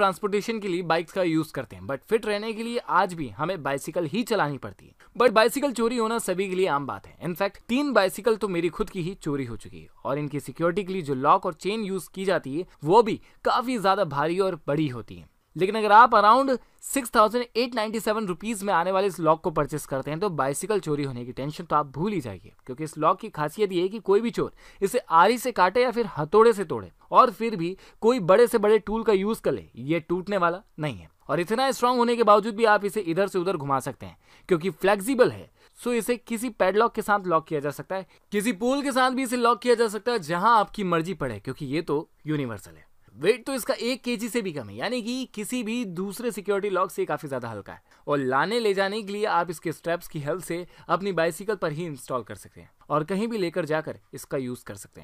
transportation के लिए bikes का यूज करते हैं बट फिट रहने के लिए आज भी हमें बाइसिकल ही चलानी पड़ती है बट बाइसिकल चोरी होना सभी के लिए आम बात है इनफैक्ट तीन बाइसिकल तो मेरी खुद की ही चोरी हो चुकी है और इनकी सिक्योरिटी के लिए जो लॉक और चेन यूज की जाती है वो भी काफी ज्यादा भारी और बड़ी होती है लेकिन अगर आप around six thousand eight ninety seven rupees में आने वाले इस लॉक को परचेस करते हैं तो बाइसिकल चोरी होने की टेंशन तो आप भूल ही जाइए क्योंकि इस लॉक की खासियत ये है कि कोई भी चोर इसे आरी से काटे या फिर हथौड़े से तोड़े और फिर भी कोई बड़े से बड़े टूल का यूज़ कर ले ये टूटने वाला नहीं है और इतना स्ट्रांग होने के बावजूद भी आप इसे इधर से उधर घुमा सकते हैं क्योंकि फ्लेक्सिबल है सो इसे किसी पेडलॉक के साथ लॉक किया जा सकता है किसी पोल के साथ भी इसे लॉक किया जा सकता है जहां आपकी मर्जी पड़े क्योंकि ये तो यूनिवर्सल है वेट तो इसका एक के से भी कम है यानी कि किसी भी दूसरे सिक्योरिटी लॉक से काफ़ी ज़्यादा हल्का है और लाने ले जाने के लिए आप इसके स्ट्रैप्स की हेल्प से अपनी बाइसिकल पर ही इंस्टॉल कर सकते हैं और कहीं भी लेकर जाकर इसका यूज़ कर सकते हैं